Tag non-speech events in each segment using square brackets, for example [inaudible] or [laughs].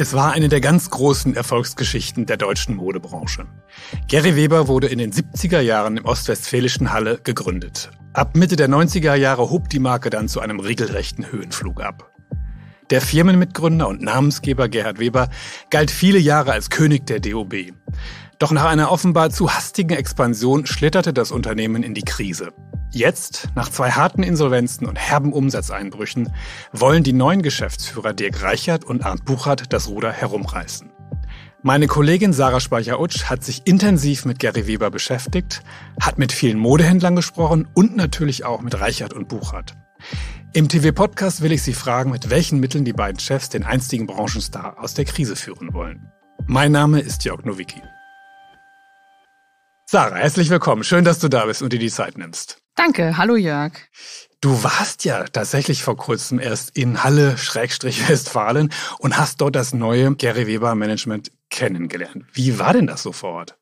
Es war eine der ganz großen Erfolgsgeschichten der deutschen Modebranche. Gary Weber wurde in den 70er Jahren im ostwestfälischen Halle gegründet. Ab Mitte der 90er Jahre hob die Marke dann zu einem regelrechten Höhenflug ab. Der Firmenmitgründer und Namensgeber Gerhard Weber galt viele Jahre als König der DOB. Doch nach einer offenbar zu hastigen Expansion schlitterte das Unternehmen in die Krise. Jetzt, nach zwei harten Insolvenzen und herben Umsatzeinbrüchen, wollen die neuen Geschäftsführer Dirk Reichert und Arndt Buchert das Ruder herumreißen. Meine Kollegin Sarah Speicher-Utsch hat sich intensiv mit Gary Weber beschäftigt, hat mit vielen Modehändlern gesprochen und natürlich auch mit Reichert und Buchert. Im TV-Podcast will ich Sie fragen, mit welchen Mitteln die beiden Chefs den einstigen Branchenstar aus der Krise führen wollen. Mein Name ist Jörg Nowicki. Sarah, herzlich willkommen. Schön, dass du da bist und dir die Zeit nimmst. Danke. Hallo Jörg. Du warst ja tatsächlich vor kurzem erst in Halle Schrägstrich Westfalen und hast dort das neue Gary Weber Management kennengelernt. Wie war denn das so vor Ort?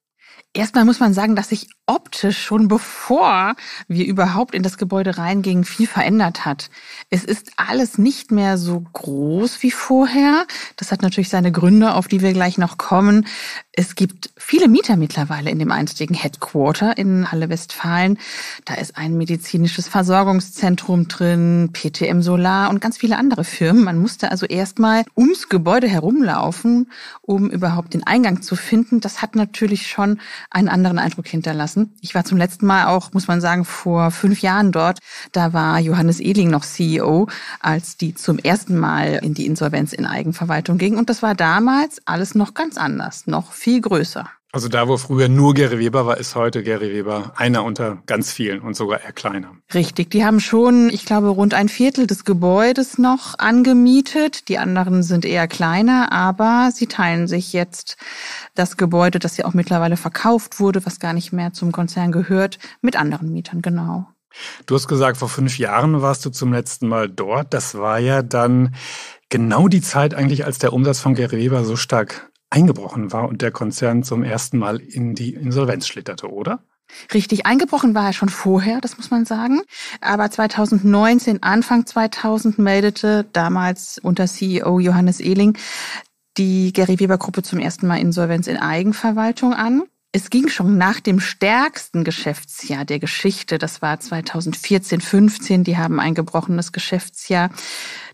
Erstmal muss man sagen, dass sich optisch schon bevor wir überhaupt in das Gebäude reingingen, viel verändert hat. Es ist alles nicht mehr so groß wie vorher. Das hat natürlich seine Gründe, auf die wir gleich noch kommen. Es gibt viele Mieter mittlerweile in dem einstigen Headquarter in Halle Westfalen. Da ist ein medizinisches Versorgungszentrum drin, PTM Solar und ganz viele andere Firmen. Man musste also erstmal ums Gebäude herumlaufen, um überhaupt den Eingang zu finden. Das hat natürlich schon einen anderen Eindruck hinterlassen. Ich war zum letzten Mal auch, muss man sagen, vor fünf Jahren dort. Da war Johannes Edling noch CEO, als die zum ersten Mal in die Insolvenz in Eigenverwaltung ging. Und das war damals alles noch ganz anders, noch viel größer. Also da, wo früher nur Gary Weber war, ist heute Gary Weber einer unter ganz vielen und sogar eher kleiner. Richtig, die haben schon, ich glaube, rund ein Viertel des Gebäudes noch angemietet. Die anderen sind eher kleiner, aber sie teilen sich jetzt das Gebäude, das ja auch mittlerweile verkauft wurde, was gar nicht mehr zum Konzern gehört, mit anderen Mietern, genau. Du hast gesagt, vor fünf Jahren warst du zum letzten Mal dort. Das war ja dann genau die Zeit eigentlich, als der Umsatz von Gary Weber so stark eingebrochen war und der Konzern zum ersten Mal in die Insolvenz schlitterte, oder? Richtig eingebrochen war er schon vorher, das muss man sagen. Aber 2019, Anfang 2000 meldete damals unter CEO Johannes Ehling die Gary Weber Gruppe zum ersten Mal Insolvenz in Eigenverwaltung an. Es ging schon nach dem stärksten Geschäftsjahr der Geschichte. Das war 2014, 15. Die haben ein gebrochenes Geschäftsjahr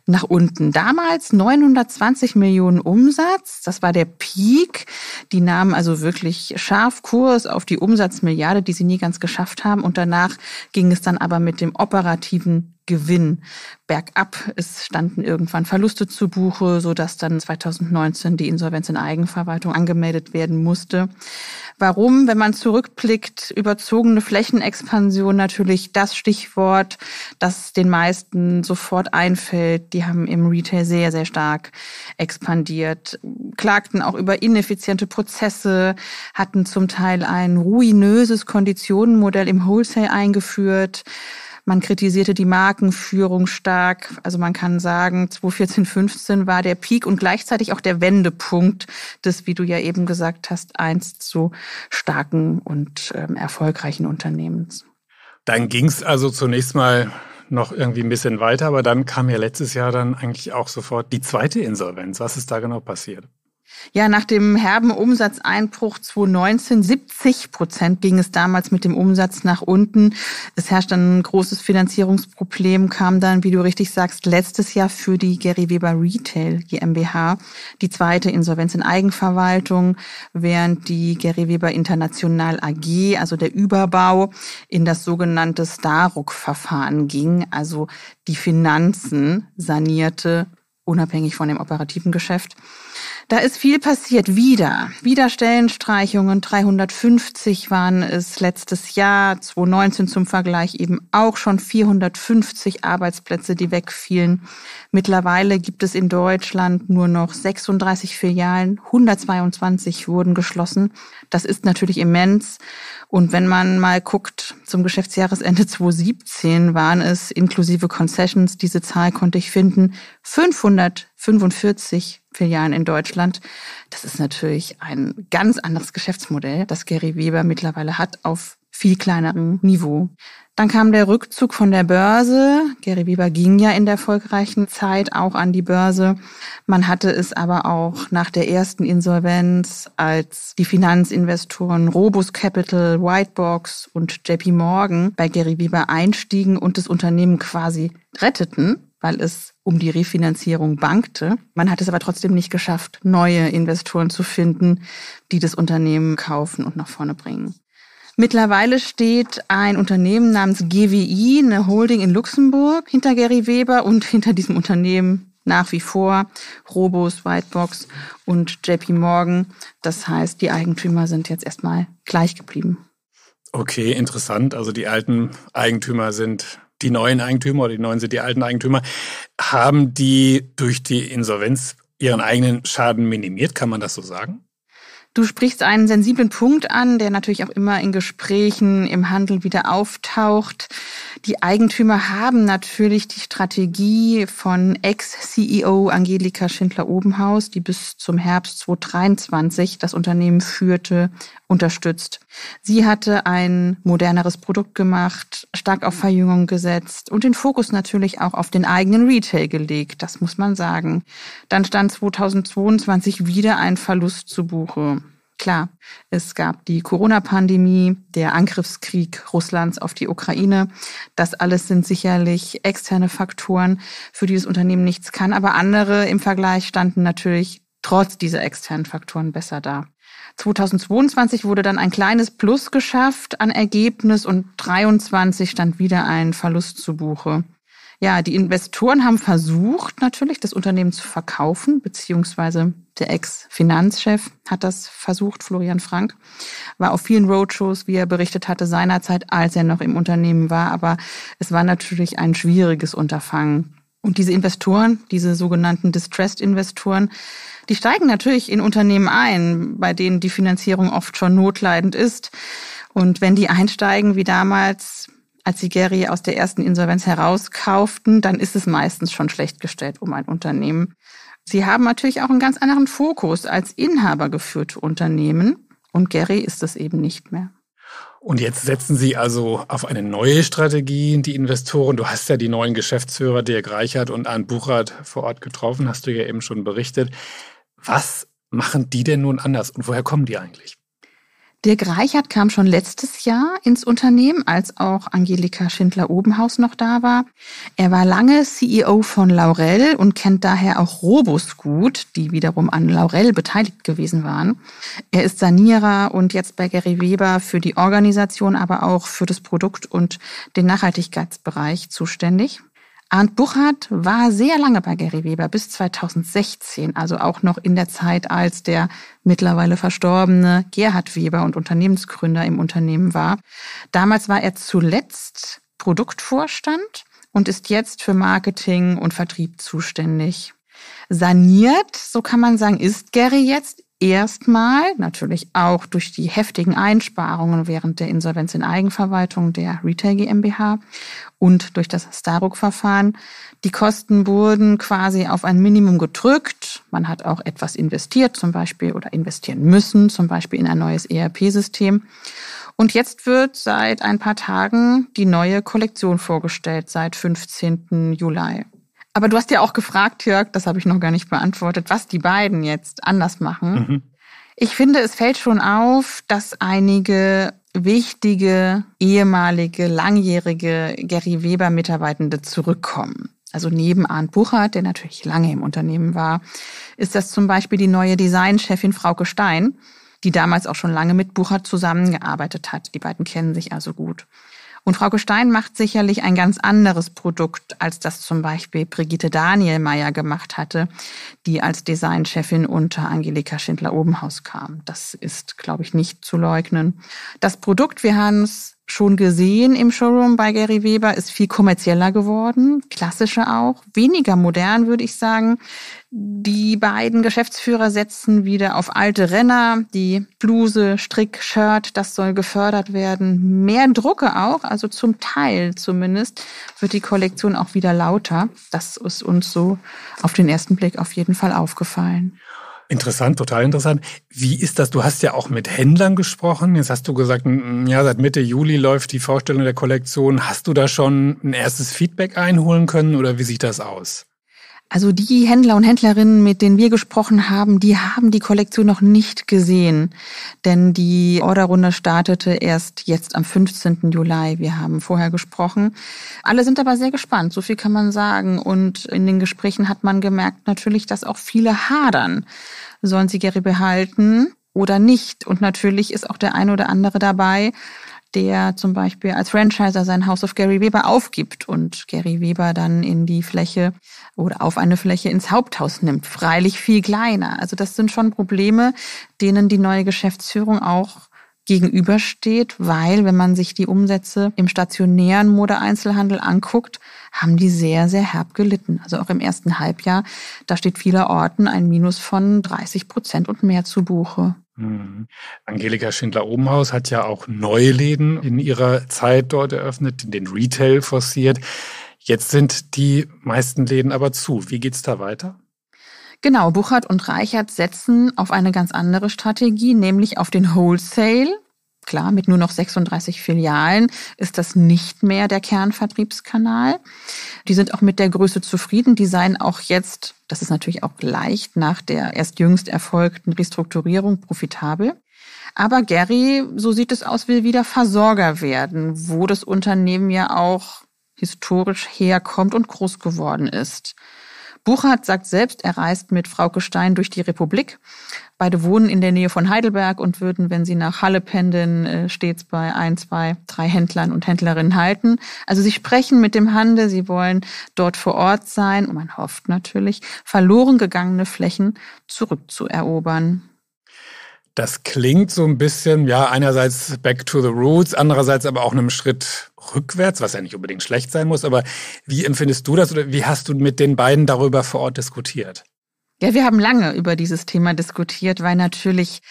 nach unten. Damals 920 Millionen Umsatz, das war der Peak. Die nahmen also wirklich scharf Kurs auf die Umsatzmilliarde, die sie nie ganz geschafft haben. Und danach ging es dann aber mit dem operativen Gewinn. Bergab es standen irgendwann Verluste zu Buche, sodass dann 2019 die Insolvenz in Eigenverwaltung angemeldet werden musste. Warum, wenn man zurückblickt, überzogene Flächenexpansion natürlich das Stichwort, das den meisten sofort einfällt. Die haben im Retail sehr, sehr stark expandiert, klagten auch über ineffiziente Prozesse, hatten zum Teil ein ruinöses Konditionenmodell im Wholesale eingeführt man kritisierte die Markenführung stark. Also man kann sagen, 2014, 15 war der Peak und gleichzeitig auch der Wendepunkt des, wie du ja eben gesagt hast, einst so starken und ähm, erfolgreichen Unternehmens. Dann ging es also zunächst mal noch irgendwie ein bisschen weiter, aber dann kam ja letztes Jahr dann eigentlich auch sofort die zweite Insolvenz. Was ist da genau passiert? Ja, nach dem herben Umsatzeinbruch 2019, 70 Prozent ging es damals mit dem Umsatz nach unten. Es herrscht ein großes Finanzierungsproblem, kam dann, wie du richtig sagst, letztes Jahr für die Gary Weber Retail GmbH die zweite Insolvenz in Eigenverwaltung, während die Gary Weber International AG, also der Überbau, in das sogenannte Starruck-Verfahren ging, also die Finanzen sanierte, unabhängig von dem operativen Geschäft. Da ist viel passiert, wieder. Wieder Stellenstreichungen, 350 waren es letztes Jahr, 2019 zum Vergleich eben auch schon 450 Arbeitsplätze, die wegfielen. Mittlerweile gibt es in Deutschland nur noch 36 Filialen, 122 wurden geschlossen. Das ist natürlich immens und wenn man mal guckt, zum Geschäftsjahresende 2017 waren es inklusive Concessions, diese Zahl konnte ich finden, 545 Filialen in Deutschland. Das ist natürlich ein ganz anderes Geschäftsmodell, das Gary Weber mittlerweile hat auf viel kleinerem Niveau. Dann kam der Rückzug von der Börse. Gary Bieber ging ja in der erfolgreichen Zeit auch an die Börse. Man hatte es aber auch nach der ersten Insolvenz, als die Finanzinvestoren Robus Capital, Whitebox und JP Morgan bei Gary Bieber einstiegen und das Unternehmen quasi retteten, weil es um die Refinanzierung bankte. Man hat es aber trotzdem nicht geschafft, neue Investoren zu finden, die das Unternehmen kaufen und nach vorne bringen. Mittlerweile steht ein Unternehmen namens GWI, eine Holding in Luxemburg, hinter Gary Weber und hinter diesem Unternehmen nach wie vor Robos, Whitebox und JP Morgan. Das heißt, die Eigentümer sind jetzt erstmal gleich geblieben. Okay, interessant. Also die alten Eigentümer sind die neuen Eigentümer oder die neuen sind die alten Eigentümer. Haben die durch die Insolvenz ihren eigenen Schaden minimiert? Kann man das so sagen? Du sprichst einen sensiblen Punkt an, der natürlich auch immer in Gesprächen, im Handel wieder auftaucht. Die Eigentümer haben natürlich die Strategie von Ex-CEO Angelika Schindler-Obenhaus, die bis zum Herbst 2023 das Unternehmen führte, unterstützt. Sie hatte ein moderneres Produkt gemacht, stark auf Verjüngung gesetzt und den Fokus natürlich auch auf den eigenen Retail gelegt, das muss man sagen. Dann stand 2022 wieder ein Verlust zu Buche. Klar, es gab die Corona-Pandemie, der Angriffskrieg Russlands auf die Ukraine. Das alles sind sicherlich externe Faktoren, für die das Unternehmen nichts kann. Aber andere im Vergleich standen natürlich trotz dieser externen Faktoren besser da. 2022 wurde dann ein kleines Plus geschafft an Ergebnis und 23 stand wieder ein Verlust zu Buche. Ja, die Investoren haben versucht, natürlich das Unternehmen zu verkaufen, beziehungsweise der Ex-Finanzchef hat das versucht, Florian Frank, war auf vielen Roadshows, wie er berichtet hatte, seinerzeit, als er noch im Unternehmen war. Aber es war natürlich ein schwieriges Unterfangen. Und diese Investoren, diese sogenannten Distressed-Investoren, die steigen natürlich in Unternehmen ein, bei denen die Finanzierung oft schon notleidend ist. Und wenn die einsteigen, wie damals als sie Gary aus der ersten Insolvenz herauskauften, dann ist es meistens schon schlecht gestellt um ein Unternehmen. Sie haben natürlich auch einen ganz anderen Fokus als inhabergeführte Unternehmen und Gary ist es eben nicht mehr. Und jetzt setzen Sie also auf eine neue Strategie, die Investoren. Du hast ja die neuen Geschäftsführer, Dirk Reichert und Arndt Buchert vor Ort getroffen, hast du ja eben schon berichtet. Was machen die denn nun anders und woher kommen die eigentlich? Dirk Reichert kam schon letztes Jahr ins Unternehmen, als auch Angelika Schindler-Obenhaus noch da war. Er war lange CEO von Laurel und kennt daher auch Robus gut, die wiederum an Laurel beteiligt gewesen waren. Er ist Sanierer und jetzt bei Gary Weber für die Organisation, aber auch für das Produkt und den Nachhaltigkeitsbereich zuständig. Arndt Buchhardt war sehr lange bei Gary Weber, bis 2016, also auch noch in der Zeit, als der mittlerweile verstorbene Gerhard Weber und Unternehmensgründer im Unternehmen war. Damals war er zuletzt Produktvorstand und ist jetzt für Marketing und Vertrieb zuständig. Saniert, so kann man sagen, ist Gary jetzt erstmal, natürlich auch durch die heftigen Einsparungen während der Insolvenz in Eigenverwaltung der Retail GmbH und durch das Staruk-Verfahren, die Kosten wurden quasi auf ein Minimum gedrückt. Man hat auch etwas investiert zum Beispiel oder investieren müssen, zum Beispiel in ein neues ERP-System. Und jetzt wird seit ein paar Tagen die neue Kollektion vorgestellt, seit 15. Juli. Aber du hast ja auch gefragt, Jörg, das habe ich noch gar nicht beantwortet, was die beiden jetzt anders machen. Mhm. Ich finde, es fällt schon auf, dass einige wichtige ehemalige, langjährige Gary Weber-Mitarbeitende zurückkommen. Also neben Arndt Buchert, der natürlich lange im Unternehmen war, ist das zum Beispiel die neue Designchefin Frauke Stein, die damals auch schon lange mit Buchert zusammengearbeitet hat. Die beiden kennen sich also gut. Und Frau Gestein macht sicherlich ein ganz anderes Produkt, als das zum Beispiel Brigitte Danielmeier gemacht hatte, die als Designchefin unter Angelika Schindler-Obenhaus kam. Das ist, glaube ich, nicht zu leugnen. Das Produkt, wir haben es schon gesehen im Showroom bei Gary Weber, ist viel kommerzieller geworden, klassischer auch, weniger modern, würde ich sagen. Die beiden Geschäftsführer setzen wieder auf alte Renner, die Bluse, Strick, Shirt, das soll gefördert werden. Mehr Drucke auch, also zum Teil zumindest wird die Kollektion auch wieder lauter. Das ist uns so auf den ersten Blick auf jeden Fall aufgefallen. Interessant, total interessant. Wie ist das? Du hast ja auch mit Händlern gesprochen. Jetzt hast du gesagt, ja, seit Mitte Juli läuft die Vorstellung der Kollektion. Hast du da schon ein erstes Feedback einholen können oder wie sieht das aus? Also die Händler und Händlerinnen, mit denen wir gesprochen haben, die haben die Kollektion noch nicht gesehen, denn die Orderrunde startete erst jetzt am 15. Juli. Wir haben vorher gesprochen. Alle sind aber sehr gespannt, so viel kann man sagen. Und in den Gesprächen hat man gemerkt natürlich, dass auch viele hadern. Sollen sie Gary behalten oder nicht? Und natürlich ist auch der ein oder andere dabei, der zum Beispiel als Franchiser sein House of Gary Weber aufgibt und Gary Weber dann in die Fläche oder auf eine Fläche ins Haupthaus nimmt. Freilich viel kleiner. Also das sind schon Probleme, denen die neue Geschäftsführung auch gegenübersteht, weil wenn man sich die Umsätze im stationären Modeeinzelhandel anguckt, haben die sehr, sehr herb gelitten. Also auch im ersten Halbjahr, da steht vielerorten ein Minus von 30 Prozent und mehr zu Buche. Mhm. Angelika Schindler-Obenhaus hat ja auch neue Läden in ihrer Zeit dort eröffnet, den Retail forciert. Jetzt sind die meisten Läden aber zu. Wie geht's da weiter? Genau, Buchert und Reichert setzen auf eine ganz andere Strategie, nämlich auf den Wholesale. Klar, mit nur noch 36 Filialen ist das nicht mehr der Kernvertriebskanal. Die sind auch mit der Größe zufrieden. Die seien auch jetzt, das ist natürlich auch leicht, nach der erst jüngst erfolgten Restrukturierung profitabel. Aber Gary, so sieht es aus, will wieder Versorger werden, wo das Unternehmen ja auch historisch herkommt und groß geworden ist. Buchhardt sagt selbst, er reist mit Frau Gestein durch die Republik, Beide wohnen in der Nähe von Heidelberg und würden, wenn sie nach Halle pendeln, äh, stets bei ein, zwei, drei Händlern und Händlerinnen halten. Also sie sprechen mit dem Handel, sie wollen dort vor Ort sein und man hofft natürlich, verloren gegangene Flächen zurückzuerobern. Das klingt so ein bisschen, ja, einerseits back to the roots, andererseits aber auch einem Schritt rückwärts, was ja nicht unbedingt schlecht sein muss. Aber wie empfindest du das oder wie hast du mit den beiden darüber vor Ort diskutiert? Ja, wir haben lange über dieses Thema diskutiert, weil natürlich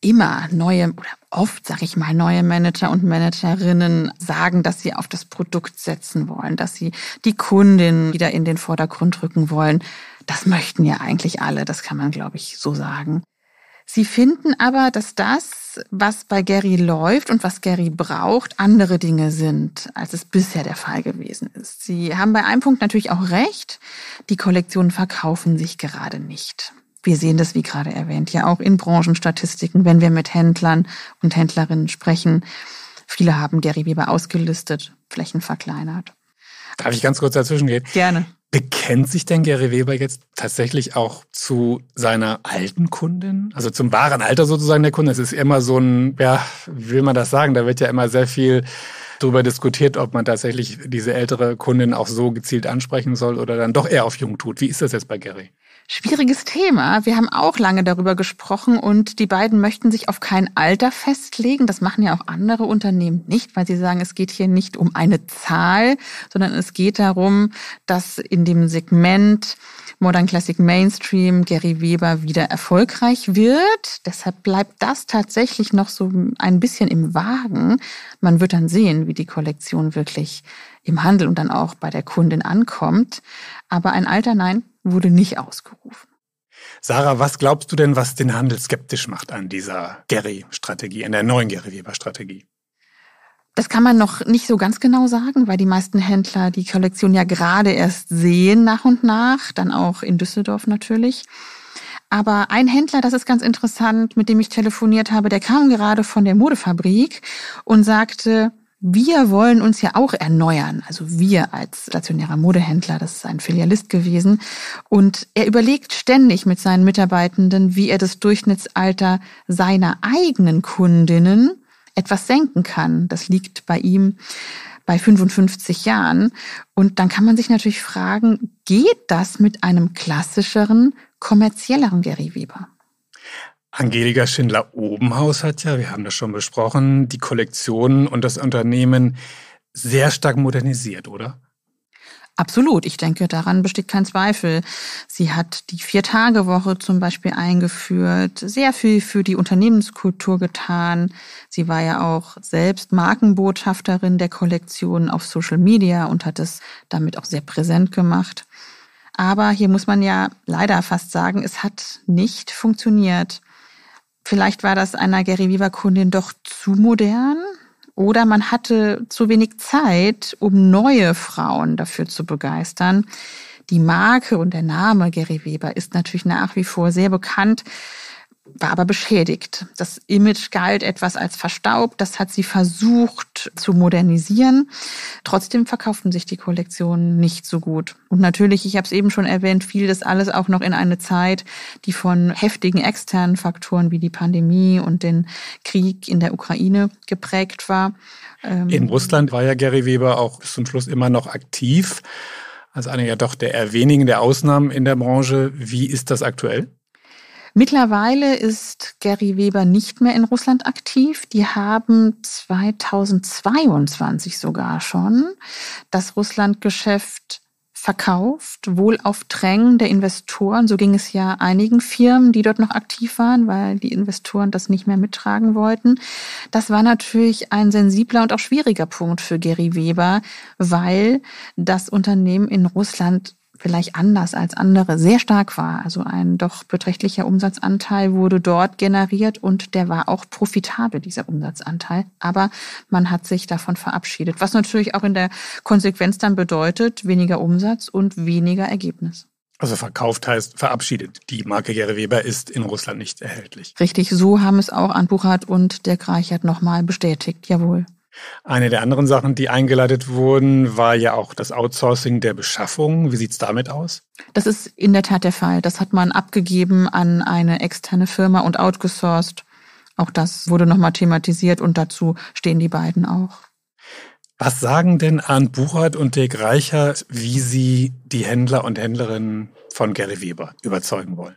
immer neue oder oft, sage ich mal, neue Manager und Managerinnen sagen, dass sie auf das Produkt setzen wollen, dass sie die Kundin wieder in den Vordergrund rücken wollen. Das möchten ja eigentlich alle, das kann man, glaube ich, so sagen. Sie finden aber, dass das was bei Gary läuft und was Gary braucht, andere Dinge sind, als es bisher der Fall gewesen ist. Sie haben bei einem Punkt natürlich auch recht, die Kollektionen verkaufen sich gerade nicht. Wir sehen das, wie gerade erwähnt, ja auch in Branchenstatistiken, wenn wir mit Händlern und Händlerinnen sprechen. Viele haben Gary Weber ausgelistet, Flächen verkleinert. Darf ich ganz kurz dazwischen gehen? Gerne. Bekennt sich denn Gary Weber jetzt tatsächlich auch zu seiner alten Kundin? Also zum wahren Alter sozusagen der Kunde? Es ist immer so ein, ja, wie will man das sagen? Da wird ja immer sehr viel darüber diskutiert, ob man tatsächlich diese ältere Kundin auch so gezielt ansprechen soll oder dann doch eher auf jung tut. Wie ist das jetzt bei Gary? Schwieriges Thema. Wir haben auch lange darüber gesprochen und die beiden möchten sich auf kein Alter festlegen. Das machen ja auch andere Unternehmen nicht, weil sie sagen, es geht hier nicht um eine Zahl, sondern es geht darum, dass in dem Segment Modern Classic Mainstream Gary Weber wieder erfolgreich wird. Deshalb bleibt das tatsächlich noch so ein bisschen im Wagen. Man wird dann sehen, wie die Kollektion wirklich im Handel und dann auch bei der Kundin ankommt. Aber ein alter Nein wurde nicht ausgerufen. Sarah, was glaubst du denn, was den Handel skeptisch macht an dieser Gary-Strategie, an der neuen Gary-Weber-Strategie? Das kann man noch nicht so ganz genau sagen, weil die meisten Händler die Kollektion ja gerade erst sehen nach und nach, dann auch in Düsseldorf natürlich. Aber ein Händler, das ist ganz interessant, mit dem ich telefoniert habe, der kam gerade von der Modefabrik und sagte, wir wollen uns ja auch erneuern. Also wir als stationärer Modehändler, das ist ein Filialist gewesen. Und er überlegt ständig mit seinen Mitarbeitenden, wie er das Durchschnittsalter seiner eigenen Kundinnen etwas senken kann. Das liegt bei ihm bei 55 Jahren. Und dann kann man sich natürlich fragen, geht das mit einem klassischeren, kommerzielleren Gary Weber? Angelika Schindler-Obenhaus hat ja, wir haben das schon besprochen, die Kollektionen und das Unternehmen sehr stark modernisiert, oder? Absolut, ich denke, daran besteht kein Zweifel. Sie hat die Vier-Tage-Woche zum Beispiel eingeführt, sehr viel für die Unternehmenskultur getan. Sie war ja auch selbst Markenbotschafterin der Kollektion auf Social Media und hat es damit auch sehr präsent gemacht. Aber hier muss man ja leider fast sagen, es hat nicht funktioniert. Vielleicht war das einer Gary viva kundin doch zu modern. Oder man hatte zu wenig Zeit, um neue Frauen dafür zu begeistern. Die Marke und der Name Gary Weber ist natürlich nach wie vor sehr bekannt war aber beschädigt. Das Image galt etwas als verstaubt, das hat sie versucht zu modernisieren. Trotzdem verkauften sich die Kollektionen nicht so gut. Und natürlich, ich habe es eben schon erwähnt, fiel das alles auch noch in eine Zeit, die von heftigen externen Faktoren wie die Pandemie und den Krieg in der Ukraine geprägt war. Ähm, in Russland war ja Gary Weber auch bis zum Schluss immer noch aktiv. Also einer ja doch der eher wenigen der Ausnahmen in der Branche. Wie ist das aktuell? Mittlerweile ist Gary Weber nicht mehr in Russland aktiv. Die haben 2022 sogar schon das Russlandgeschäft verkauft, wohl auf Drängen der Investoren. So ging es ja einigen Firmen, die dort noch aktiv waren, weil die Investoren das nicht mehr mittragen wollten. Das war natürlich ein sensibler und auch schwieriger Punkt für Gary Weber, weil das Unternehmen in Russland vielleicht anders als andere sehr stark war. Also ein doch beträchtlicher Umsatzanteil wurde dort generiert und der war auch profitabel, dieser Umsatzanteil. Aber man hat sich davon verabschiedet, was natürlich auch in der Konsequenz dann bedeutet, weniger Umsatz und weniger Ergebnis. Also verkauft heißt verabschiedet. Die Marke Gere Weber ist in Russland nicht erhältlich. Richtig, so haben es auch Anbuchat und der Kreichert nochmal bestätigt. Jawohl. Eine der anderen Sachen, die eingeleitet wurden, war ja auch das Outsourcing der Beschaffung. Wie sieht's damit aus? Das ist in der Tat der Fall. Das hat man abgegeben an eine externe Firma und outgesourced. Auch das wurde nochmal thematisiert und dazu stehen die beiden auch. Was sagen denn Arndt Buchert und Dirk Reichert, wie sie die Händler und Händlerinnen von Gary Weber überzeugen wollen?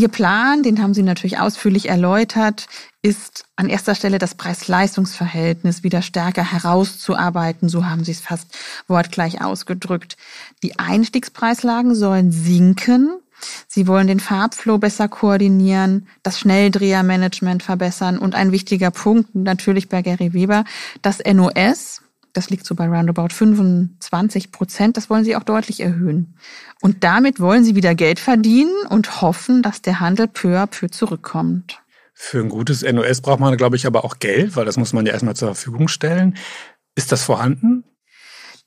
Ihr Plan, den haben Sie natürlich ausführlich erläutert, ist an erster Stelle das Preis-Leistungs-Verhältnis wieder stärker herauszuarbeiten. So haben Sie es fast wortgleich ausgedrückt. Die Einstiegspreislagen sollen sinken. Sie wollen den Farbflow besser koordinieren, das Schnelldrehermanagement verbessern und ein wichtiger Punkt natürlich bei Gary Weber, das NOS, das liegt so bei roundabout 25 Prozent. Das wollen sie auch deutlich erhöhen. Und damit wollen sie wieder Geld verdienen und hoffen, dass der Handel peu à peu zurückkommt. Für ein gutes NOS braucht man, glaube ich, aber auch Geld, weil das muss man ja erstmal zur Verfügung stellen. Ist das vorhanden?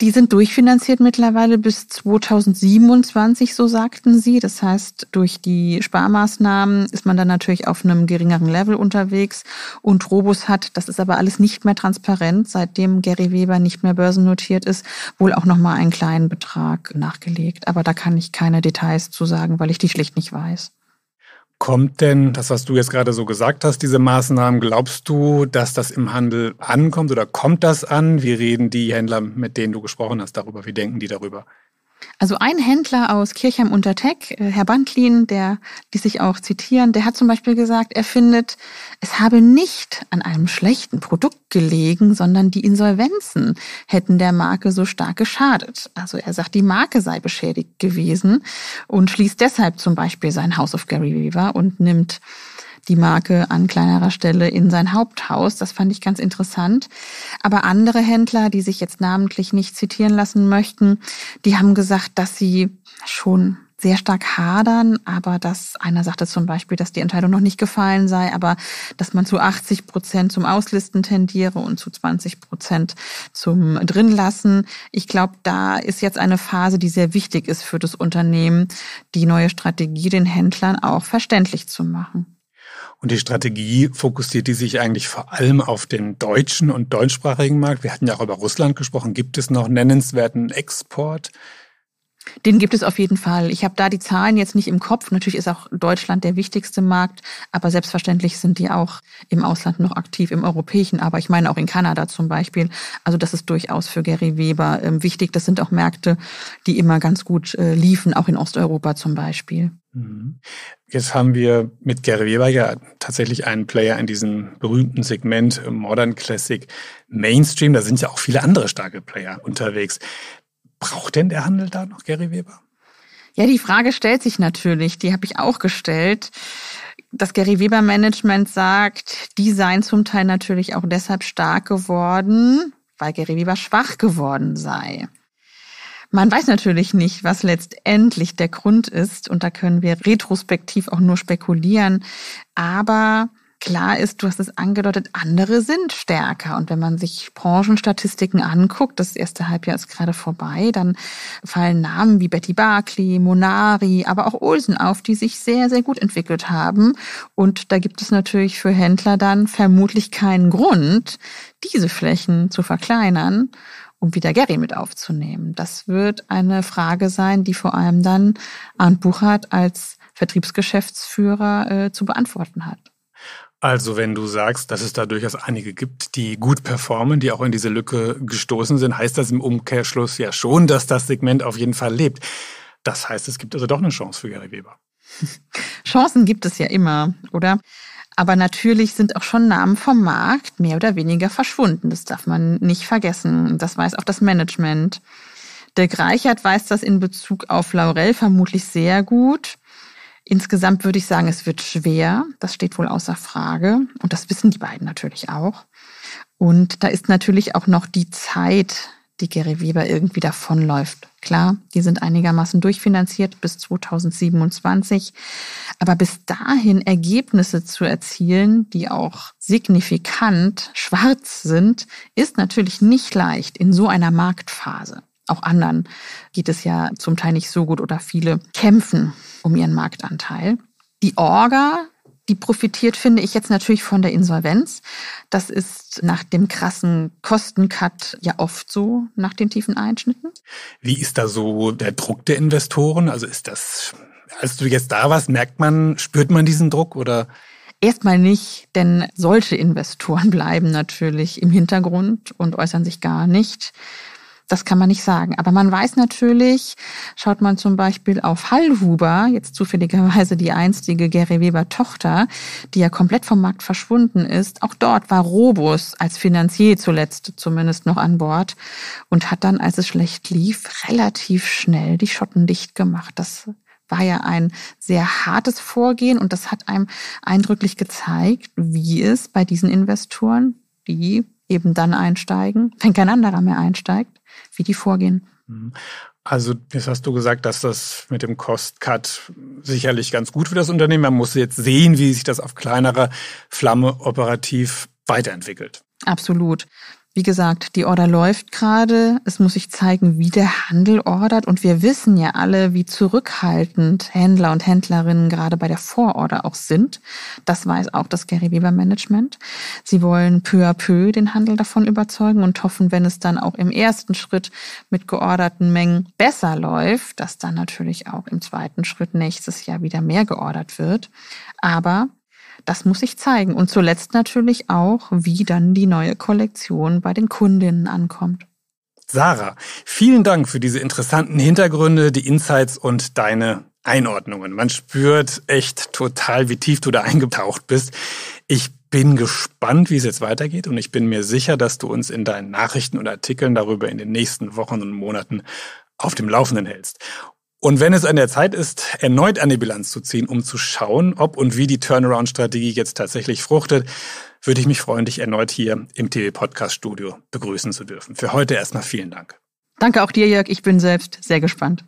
Die sind durchfinanziert mittlerweile bis 2027, so sagten sie. Das heißt, durch die Sparmaßnahmen ist man dann natürlich auf einem geringeren Level unterwegs. Und Robus hat, das ist aber alles nicht mehr transparent, seitdem Gary Weber nicht mehr börsennotiert ist, wohl auch nochmal einen kleinen Betrag nachgelegt. Aber da kann ich keine Details zu sagen, weil ich die schlicht nicht weiß. Kommt denn das, was du jetzt gerade so gesagt hast, diese Maßnahmen, glaubst du, dass das im Handel ankommt oder kommt das an? Wie reden die Händler, mit denen du gesprochen hast, darüber? Wie denken die darüber? Also ein Händler aus Kirchheim unter Teck, äh, Herr Bantlin, der ließ sich auch zitieren, der hat zum Beispiel gesagt, er findet, es habe nicht an einem schlechten Produkt gelegen, sondern die Insolvenzen hätten der Marke so stark geschadet. Also er sagt, die Marke sei beschädigt gewesen und schließt deshalb zum Beispiel sein House of Gary Weaver und nimmt die Marke an kleinerer Stelle in sein Haupthaus. Das fand ich ganz interessant. Aber andere Händler, die sich jetzt namentlich nicht zitieren lassen möchten, die haben gesagt, dass sie schon sehr stark hadern, aber dass einer sagte zum Beispiel, dass die Entscheidung noch nicht gefallen sei, aber dass man zu 80 Prozent zum Auslisten tendiere und zu 20 Prozent zum Drinlassen. Ich glaube, da ist jetzt eine Phase, die sehr wichtig ist für das Unternehmen, die neue Strategie den Händlern auch verständlich zu machen. Und die Strategie fokussiert die sich eigentlich vor allem auf den deutschen und deutschsprachigen Markt. Wir hatten ja auch über Russland gesprochen. Gibt es noch nennenswerten Export? Den gibt es auf jeden Fall. Ich habe da die Zahlen jetzt nicht im Kopf. Natürlich ist auch Deutschland der wichtigste Markt, aber selbstverständlich sind die auch im Ausland noch aktiv, im europäischen, aber ich meine auch in Kanada zum Beispiel. Also das ist durchaus für Gary Weber ähm, wichtig. Das sind auch Märkte, die immer ganz gut äh, liefen, auch in Osteuropa zum Beispiel. Mhm. Jetzt haben wir mit Gary Weber ja tatsächlich einen Player in diesem berühmten Segment äh, Modern Classic Mainstream. Da sind ja auch viele andere starke Player unterwegs. Braucht denn der Handel da noch Gary Weber? Ja, die Frage stellt sich natürlich. Die habe ich auch gestellt. Das Gary Weber Management sagt, die seien zum Teil natürlich auch deshalb stark geworden, weil Gary Weber schwach geworden sei. Man weiß natürlich nicht, was letztendlich der Grund ist und da können wir retrospektiv auch nur spekulieren. Aber klar ist, du hast es angedeutet, andere sind stärker. Und wenn man sich Branchenstatistiken anguckt, das erste Halbjahr ist gerade vorbei, dann fallen Namen wie Betty Barclay, Monari, aber auch Olsen auf, die sich sehr, sehr gut entwickelt haben. Und da gibt es natürlich für Händler dann vermutlich keinen Grund, diese Flächen zu verkleinern um wieder Gary mit aufzunehmen. Das wird eine Frage sein, die vor allem dann Arndt Buchert als Vertriebsgeschäftsführer äh, zu beantworten hat. Also wenn du sagst, dass es da durchaus einige gibt, die gut performen, die auch in diese Lücke gestoßen sind, heißt das im Umkehrschluss ja schon, dass das Segment auf jeden Fall lebt. Das heißt, es gibt also doch eine Chance für Gary Weber. [laughs] Chancen gibt es ja immer, oder? Aber natürlich sind auch schon Namen vom Markt mehr oder weniger verschwunden. Das darf man nicht vergessen. Das weiß auch das Management. Der Greichert weiß das in Bezug auf Laurel vermutlich sehr gut. Insgesamt würde ich sagen, es wird schwer. Das steht wohl außer Frage. Und das wissen die beiden natürlich auch. Und da ist natürlich auch noch die Zeit, die Gary Weber irgendwie davonläuft. Klar, die sind einigermaßen durchfinanziert bis 2027, aber bis dahin Ergebnisse zu erzielen, die auch signifikant schwarz sind, ist natürlich nicht leicht in so einer Marktphase. Auch anderen geht es ja zum Teil nicht so gut oder viele kämpfen um ihren Marktanteil. Die Orga die profitiert, finde ich, jetzt natürlich von der Insolvenz. Das ist nach dem krassen Kostencut ja oft so nach den tiefen Einschnitten. Wie ist da so der Druck der Investoren? Also ist das, als du jetzt da warst, merkt man, spürt man diesen Druck oder? Erstmal nicht, denn solche Investoren [laughs] bleiben natürlich im Hintergrund und äußern sich gar nicht. Das kann man nicht sagen. Aber man weiß natürlich, schaut man zum Beispiel auf Hallhuber, jetzt zufälligerweise die einstige Gary Weber Tochter, die ja komplett vom Markt verschwunden ist, auch dort war Robus als Finanzier zuletzt zumindest noch an Bord und hat dann, als es schlecht lief, relativ schnell die Schotten dicht gemacht. Das war ja ein sehr hartes Vorgehen und das hat einem eindrücklich gezeigt, wie es bei diesen Investoren, die eben dann einsteigen, wenn kein anderer mehr einsteigt, wie die vorgehen. Mhm. Also jetzt hast du gesagt, dass das mit dem Cost-Cut sicherlich ganz gut für das Unternehmen. Man muss jetzt sehen, wie sich das auf kleinerer Flamme operativ weiterentwickelt. Absolut. Wie gesagt, die Order läuft gerade. Es muss sich zeigen, wie der Handel ordert. Und wir wissen ja alle, wie zurückhaltend Händler und Händlerinnen gerade bei der Vororder auch sind. Das weiß auch das Gary Weber Management. Sie wollen peu à peu den Handel davon überzeugen und hoffen, wenn es dann auch im ersten Schritt mit georderten Mengen besser läuft, dass dann natürlich auch im zweiten Schritt nächstes Jahr wieder mehr geordert wird. Aber das muss ich zeigen. Und zuletzt natürlich auch, wie dann die neue Kollektion bei den Kundinnen ankommt. Sarah, vielen Dank für diese interessanten Hintergründe, die Insights und deine Einordnungen. Man spürt echt total, wie tief du da eingetaucht bist. Ich bin gespannt, wie es jetzt weitergeht und ich bin mir sicher, dass du uns in deinen Nachrichten und Artikeln darüber in den nächsten Wochen und Monaten auf dem Laufenden hältst. Und wenn es an der Zeit ist, erneut an die Bilanz zu ziehen, um zu schauen, ob und wie die Turnaround-Strategie jetzt tatsächlich fruchtet, würde ich mich freuen, dich erneut hier im TV-Podcast-Studio begrüßen zu dürfen. Für heute erstmal vielen Dank. Danke auch dir, Jörg. Ich bin selbst sehr gespannt.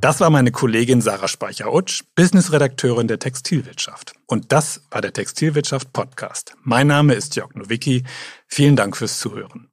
Das war meine Kollegin Sarah Speicher-Utsch, Business-Redakteurin der Textilwirtschaft. Und das war der Textilwirtschaft Podcast. Mein Name ist Jörg Nowicki. Vielen Dank fürs Zuhören.